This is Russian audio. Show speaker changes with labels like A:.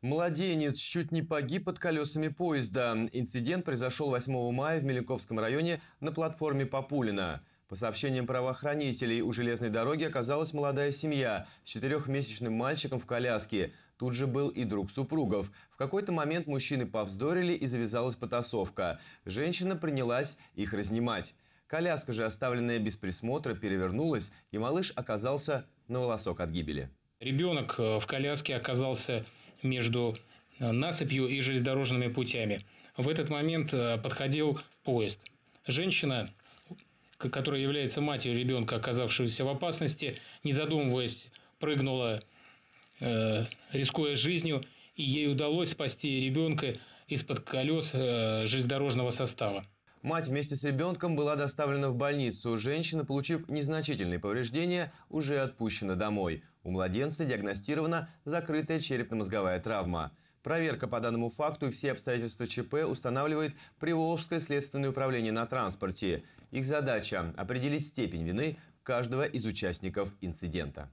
A: Младенец чуть не погиб под колесами поезда. Инцидент произошел 8 мая в Меленковском районе на платформе Папулина. По сообщениям правоохранителей, у железной дороги оказалась молодая семья с четырехмесячным мальчиком в коляске. Тут же был и друг супругов. В какой-то момент мужчины повздорили и завязалась потасовка. Женщина принялась их разнимать. Коляска же, оставленная без присмотра, перевернулась, и малыш оказался на волосок от гибели.
B: Ребенок э, в коляске оказался между э, насыпью и железнодорожными путями. В этот момент э, подходил поезд. Женщина, которая является матерью ребенка, оказавшегося в опасности, не задумываясь, прыгнула, э, рискуя жизнью, и ей удалось спасти ребенка из-под колес железнодорожного состава.
A: Мать вместе с ребенком была доставлена в больницу. Женщина, получив незначительные повреждения, уже отпущена домой. У младенца диагностирована закрытая черепно-мозговая травма. Проверка по данному факту и все обстоятельства ЧП устанавливает Приволжское следственное управление на транспорте. Их задача – определить степень вины каждого из участников инцидента.